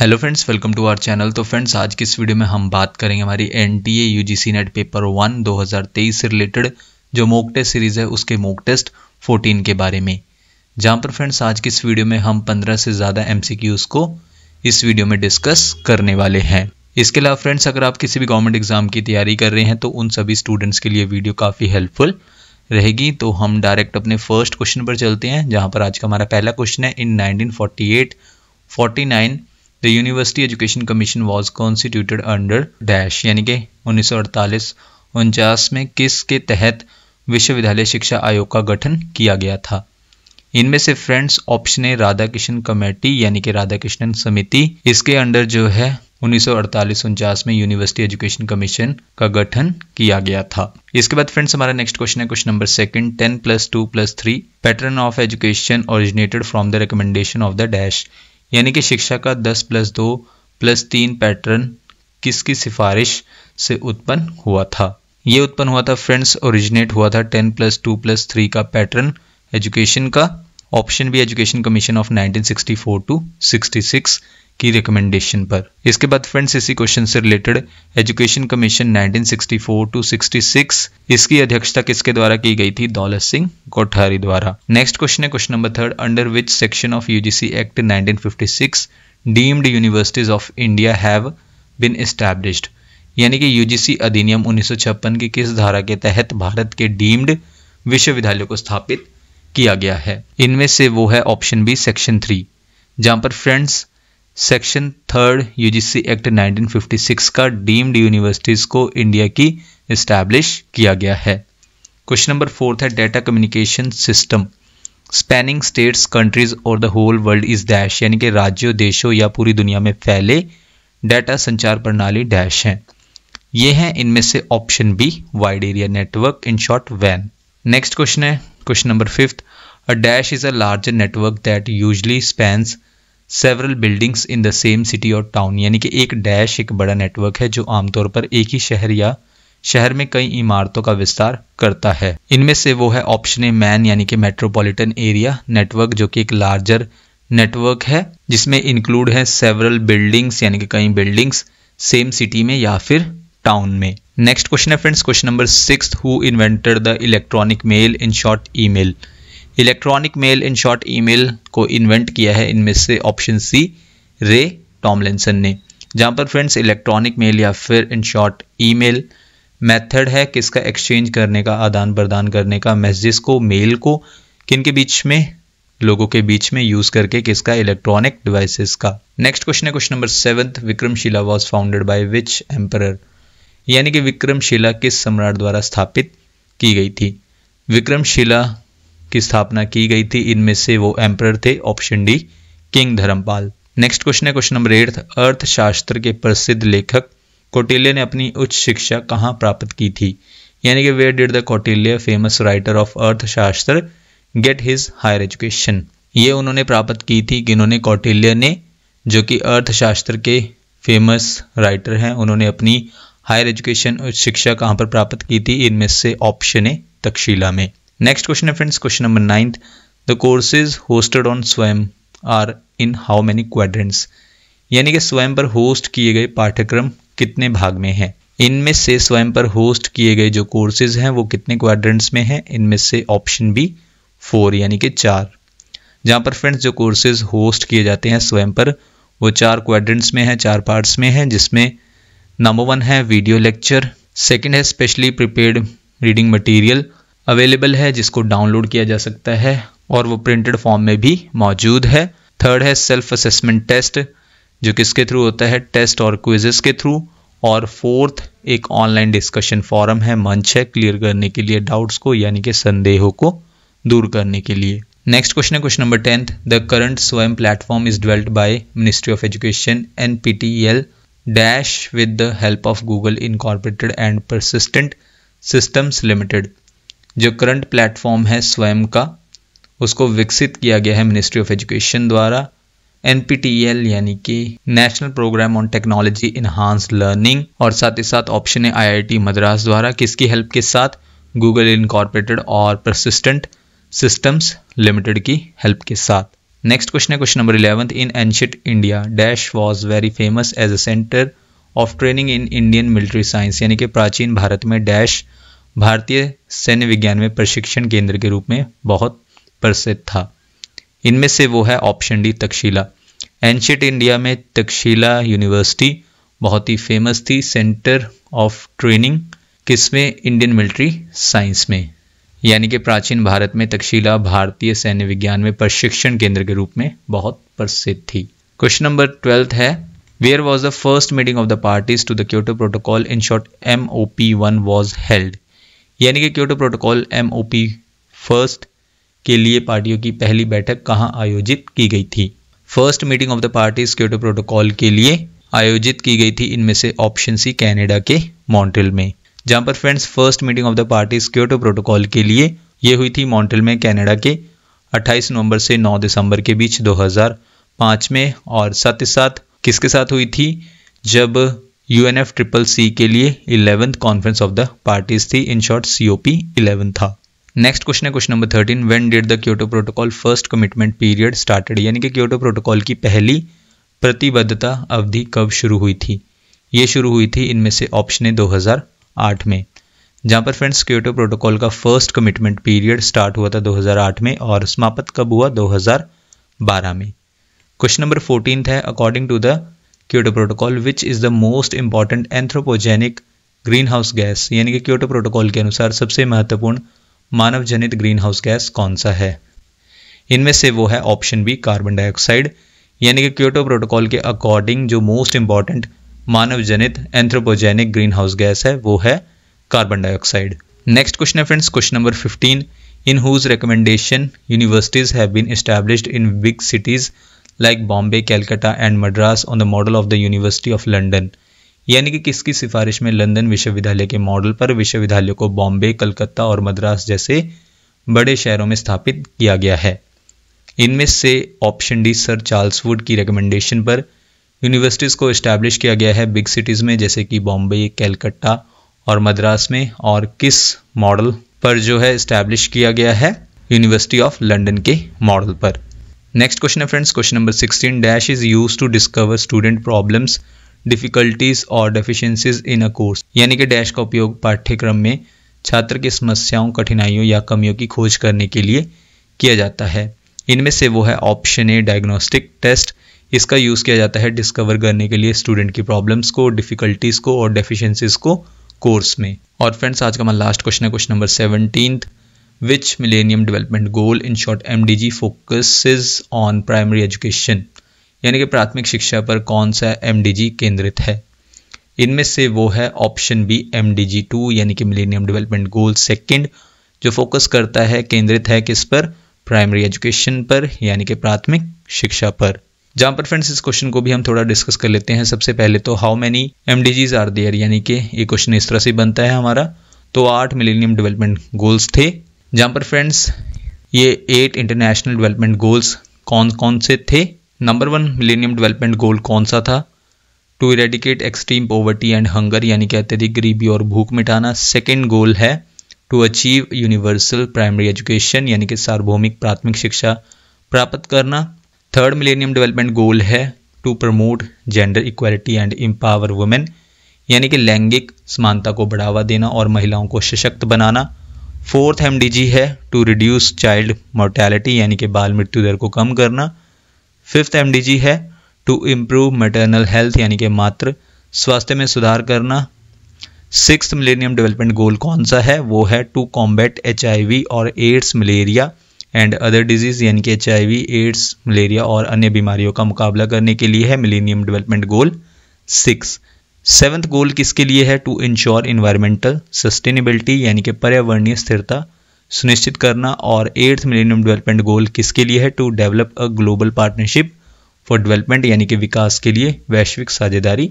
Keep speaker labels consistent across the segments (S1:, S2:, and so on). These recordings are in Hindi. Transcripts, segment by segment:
S1: Hello friends welcome to our channel तो फ्रेंड्स आज की इस वीडियो में हम बात करेंगे हमारी N T A U G C net paper one दो हज़ार तेईस से रिलेटेड जो मोक टेस्ट सीरीज़ है उसके मोक टेस्ट फोर्टीन के बारे में जहाँ पर फ्रेंड्स आज की इस वीडियो में हम पंद्रह से ज़्यादा एम सी क्यूज़ को इस वीडियो में डिस्कस करने वाले हैं इसके अलावा फ्रेंड्स अगर आप किसी भी गवर्नमेंट एग्ज़ाम की तैयारी कर रहे हैं तो उन सभी स्टूडेंट्स के लिए वीडियो काफ़ी हेल्पफुल रहेगी तो हम डायरेक्ट अपने फर्स्ट क्वेश्चन पर चलते हैं जहाँ पर आज का हमारा पहला क्वेश्चन है in nineteen forty eight forty nine the university education commission was constituted under dash यानी कि उन्नीस सौ अड़तालीस उनचास में किसके के तहत विश्वविद्यालय शिक्षा आयोग का गठन किया गया था इनमें से फ्रेंड्स ऑप्शन है राधा कृष्ण कमेटी यानी कि राधा कृष्णन समिति इसके अंडर जो है उन्नीस सौ में यूनिवर्सिटी एजुकेशन कमीशन का गठन किया गया था इसके बाद फ्रेंड्स हमारा नेक्स्ट क्वेश्चन है question number second ten plus two plus three pattern of education originated from the recommendation of the dash यानी कि शिक्षा का दस प्लस दो प्लस तीन पैटर्न किसकी सिफारिश से उत्पन्न हुआ था ये उत्पन्न हुआ था फ्रेंड्स ओरिजिनेट हुआ था ten plus two plus three का पैटर्न एजुकेशन का ऑप्शन भी एजुकेशन कमीशन ऑफ 1964 टू 66 की रिकमेंडेशन पर इसके बाद फ्रेंड्स इसी क्वेश्चन से रिलेटेड एजुकेशन कमीशन 1964 टू 66 इसकी अध्यक्षता किसके द्वारा की गई थी दौलत सिंह कोठारी द्वारा नेक्स्ट क्वेश्चन है question number third under which section of UGC act 1956 deemed universities of India have been established यानी कि यूजीसी अधिनियम 1956 की किस धारा के तहत भारत के डीम्ड विश्वविद्यालयों को स्थापित किया गया है इनमें से वो है ऑप्शन बी सेक्शन थ्री जहां पर friends section third UGC act 1956 का डीम्ड यूनिवर्सिटीज को इंडिया की इस्टैब्लिश किया गया है क्वेश्चन नंबर फोर्थ है data communication system spanning states countries और the whole world is dash यानी कि राज्यों देशों या पूरी दुनिया में फैले डेटा संचार प्रणाली डैश हैं ये हैं इनमें से option B wide area network in short वैन नेक्स्ट क्वेश्चन है question number fifth a dash is a large network that usually spans several buildings in the same city और टाउन यानी कि एक डैश एक बड़ा नेटवर्क है जो आमतौर पर एक ही शहर या शहर में कई इमारतों का विस्तार करता है इनमें से वो है ऑप्शन ए मैन यानी कि मेट्रोपॉलिटन एरिया नेटवर्क जो कि एक लार्जर नेटवर्क है जिसमें इंक्लूड है सेवरल बिल्डिंग्स यानी कि कई बिल्डिंग्स सेम सिटी में या फिर टाउन में नेक्स्ट क्वेश्चन है friends question number six who invented the electronic mail in short email electronic mail in short email को इन्वेंट किया है इनमें से ऑप्शन सी रे टॉमलिनसन ने जहाँ पर फ्रेंड्स इलेक्ट्रॉनिक मेल या फिर इन शॉर्ट ईमेल मेथड है किसका एक्सचेंज करने का आदान प्रदान करने का मैसेज को मेल को किन के बीच में लोगों के बीच में यूज करके किसका इलेक्ट्रॉनिक डिवाइसेस का नेक्स्ट क्वेश्चन है question number seventh Vikramshila was founded by which emperor यानी कि विक्रमशिला किस सम्राट द्वारा स्थापित की गई थी विक्रमशिला की स्थापना की गई थी इनमें से वो एम्पर थे option D king Dharmapal next question है क्वेश्चन नंबर एट अर्थशास्त्र के प्रसिद्ध लेखक कौटिल्य ने अपनी उच्च शिक्षा कहाँ प्राप्त की थी यानी कि where did the Kautilya famous writer of Arthashastra get his higher education ये उन्होंने प्राप्त की थी जिन्होंने कौटिल्य ने जो कि अर्थशास्त्र के फेमस राइटर हैं उन्होंने अपनी हायर एजुकेशन उच्च शिक्षा कहाँ पर प्राप्त की थी इनमें से ऑप्शन है तक्षशिला में नेक्स्ट क्वेश्चन है friends question number ninth the courses hosted on स्वयं are in how many quadrants यानी कि स्वयं पर होस्ट किए गए पाठ्यक्रम कितने भाग में हैं? इनमें से स्वयं पर होस्ट किए गए जो कोर्सेज हैं वो कितने क्वाड्रेंट्स में हैं इनमें से ऑप्शन बी फोर यानी कि चार जहाँ पर फ्रेंड्स जो कोर्सेज होस्ट किए जाते हैं स्वयं पर वो चार क्वाड्रेंट्स में हैं चार पार्ट्स में हैं जिसमें नंबर वन है वीडियो लेक्चर सेकंड है specially prepared reading material available है जिसको डाउनलोड किया जा सकता है और वो प्रिंटेड फॉर्म में भी मौजूद है थर्ड है सेल्फ असेसमेंट टेस्ट जो किसके थ्रू होता है टेस्ट और क्विजेस के थ्रू और फोर्थ एक ऑनलाइन डिस्कशन फॉरम है मंच है क्लियर करने के लिए डाउट्स को यानी कि संदेहों को दूर करने के लिए नेक्स्ट क्वेश्चन है question number tenth the current स्वयं platform is developed by ministry of education N P T L dash with the help of Google incorporated and persistent systems limited जो करंट प्लेटफॉर्म है स्वयं का उसको विकसित किया गया है मिनिस्ट्री ऑफ एजुकेशन द्वारा एन e यानी कि national programme on technology enhance learning और साथ ही साथ ऑप्शन है आई मद्रास द्वारा किसकी हेल्प के साथ गूगल इनकॉर्पोरेटेड और प्रसिस्टेंट सिस्टम्स लिमिटेड की हेल्प के साथ नेक्स्ट क्वेश्चन है question number eleventh in ancient India dash was very famous as a centre of training in Indian military science यानी कि प्राचीन भारत में डैश भारतीय सैन्य विज्ञान में प्रशिक्षण केंद्र के रूप में बहुत प्रसिद्ध था इनमें से वो है option D Takshashila ancient India में तक्षशिला यूनिवर्सिटी बहुत ही फेमस थी सेंटर ऑफ ट्रेनिंग किसमें इंडियन मिलिट्री साइंस में यानी कि प्राचीन भारत में तक्षशिला भारतीय सैन्य विज्ञान में प्रशिक्षण केंद्र के रूप में बहुत प्रसिद्ध थी क्वेश्चन नंबर ट्वेल्थ है where was the first meeting of the parties to the Kyoto protocol in short M O P one was held यानी कि क्योटो प्रोटोकॉल एम फर्स्ट के लिए पार्टियों की पहली बैठक कहाँ आयोजित की गई थी first meeting of the parties Kyoto protocol के लिए आयोजित की गई थी इनमें से ऑप्शन सी कैनेडा के मॉन्ट्रिल में जहां पर friends first meeting of the parties Kyoto protocol के लिए यह हुई थी मॉन्ट्रिल में कैनेडा के 28 नवंबर से 9 दिसंबर के बीच 2005 में और साथ ही साथ किसके साथ हुई थी जब U N F triple C के लिए eleventh conference of the parties थी in short C O P eleven था नेक्स्ट क्वेश्चन है question number thirteen when did the Kyoto protocol first commitment period started यानी कि क्योटो प्रोटोकॉल की पहली प्रतिबद्धता अवधि कब शुरू हुई थी ये शुरू हुई थी इनमें से ऑप्शन है दो हजार आठ में जहां पर फ्रेंड्स क्योटो प्रोटोकॉल का फर्स्ट कमिटमेंट पीरियड स्टार्ट हुआ था 2008 में और समाप्त कब हुआ 2012 में क्वेश्चन नंबर फोर्टीन है according to the Kyoto protocol which is the most important anthropogenic greenhouse gas यानी कि क्योटो प्रोटोकॉल के अनुसार सबसे महत्वपूर्ण मानव जनित ग्रीन हाउस गैस कौन सा है इनमें से वो है ऑप्शन बी कार्बन डाइऑक्साइड यानी कि क्योटो प्रोटोकॉल के अकॉर्डिंग जो मोस्ट इंपॉर्टेंट मानव जनित एंथ्रोपोजेनिक ग्रीन हाउस गैस है वो है कार्बन डाइऑक्साइड नेक्स्ट क्वेश्चन है friends question number 15 in whose recommendation universities have been established in big cities like Bombay Calcutta and Madras on the model of the university of London यानी कि किसकी सिफारिश में लंदन विश्वविद्यालय के मॉडल पर विश्वविद्यालय को बॉम्बे कलकत्ता और मद्रास जैसे बड़े शहरों में स्थापित किया गया है इनमें से option D sir Charles Wood की रिकमेंडेशन पर यूनिवर्सिटीज़ को इस्टेब्लिश किया गया है बिग सिटीज़ में जैसे कि बॉम्बे कैलकटा और मद्रास में और किस मॉडल पर जो है इस्टेब्लिश किया गया है यूनिवर्सिटी ऑफ लंदन के मॉडल पर नेक्स्ट क्वेश्चन है friends question number sixteen dash is use to discover student problems difficulties और डेफिशिएंसीज इन अ कोर्स यानी कि डैश का उपयोग पाठ्यक्रम में छात्र की समस्याओं कठिनाइयों या कमियों की खोज करने के लिए किया जाता है इनमें से वो है ऑप्शन ए डायग्नोस्टिक टेस्ट इसका यूज़ किया जाता है डिस्कवर करने के लिए स्टूडेंट की प्रॉब्लम्स को डिफ़िकल्टीज़ को और डेफिशिएंसीज को कोर्स में और फ्रेंड्स आज का हमारा लास्ट क्वेश्चन है question number seventeen which Millennium Development Goal in short MDG focuses on primary education यानी कि प्राथमिक शिक्षा पर कौन सा एम केंद्रित है इनमें से वो है option B M D G two यानी कि मिलेनियम डेवलपमेंट गोल सेकेंड जो फोकस करता है केंद्रित है किस पर प्राइमरी एजुकेशन पर यानी कि प्राथमिक शिक्षा पर जहां पर फ्रेंड्स इस क्वेश्चन को भी हम थोड़ा डिस्कस कर लेते हैं सबसे पहले तो how many M are there यानी कि ये क्वेश्चन इस तरह से बनता है हमारा तो आठ मिलेनियम डेवलपमेंट गोल्स थे जहाँ पर फ्रेंड्स ये एट इंटरनेशनल डेवलपमेंट गोल्स कौन कौन से थे number one millennium development goal कौन सा था to eradicate extreme poverty and hunger यानी कि अत्यधिक गरीबी और भूख मिटाना सेकेंड गोल है to achieve universal primary education यानी कि सार्वभौमिक प्राथमिक शिक्षा प्राप्त करना थर्ड मिलेनियम डेवलपमेंट गोल है to promote gender equality and empower women यानी कि लैंगिक समानता को बढ़ावा देना और महिलाओं को सशक्त बनाना फोर्थ एम है टू रिड्यूस चाइल्ड मोर्टैलिटी यानी कि बाल मृत्यु दर को कम करना फिफ्थ एम है टू इम्प्रूव मटर्नल हेल्थ यानी कि मात्र स्वास्थ्य में सुधार करना सिक्स मिलेनियम डेवलपमेंट गोल कौन सा है वो है टू कॉम्बैट एच और AIDS malaria and other diseases यानी कि एच एड्स मलेरिया और अन्य बीमारियों का मुकाबला करने के लिए है millennium development goal six seventh goal किसके लिए है टू इंश्योर इन्वायरमेंटल सस्टेनेबिलिटी यानी कि पर्यावरणीय स्थिरता सुनिश्चित करना और एट्थ मिलेनियम डेवलपमेंट गोल किसके लिए है to develop a global partnership for development यानी कि विकास के लिए वैश्विक साझेदारी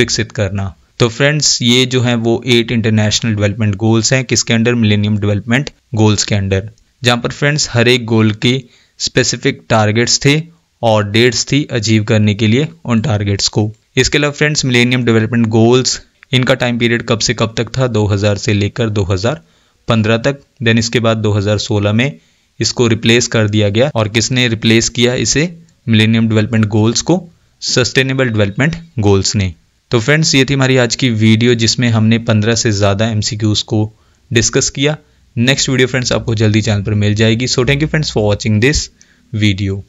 S1: विकसित करना तो फ्रेंड्स ये जो है वो एट इंटरनेशनल डेवलपमेंट गोल्स हैं किसके अंडर मिलेनियम डेवलपमेंट गोल्स के अंडर जहां पर फ्रेंड्स हर एक गोल के स्पेसिफिक टारगेट्स थे और डेट्स थी अचीव करने के लिए उन टारगेट्स को इसके अलावा फ्रेंड्स मिलेनियम डेवलपमेंट गोल्स इनका टाइम पीरियड कब से कब तक था 2000 से लेकर 2015 तक देन इसके बाद 2016 में इसको रिप्लेस कर दिया गया और किसने रिप्लेस किया इसे मिलेनियम डेवलपमेंट गोल्स को सस्टेनेबल डेवलपमेंट गोल्स ने तो फ्रेंड्स ये थी हमारी आज की वीडियो जिसमें हमने 15 से ज़्यादा एम को डिस्कस किया नेक्स्ट वीडियो फ्रेंड्स आपको जल्दी चैनल पर मिल जाएगी so thank you friends for watching this video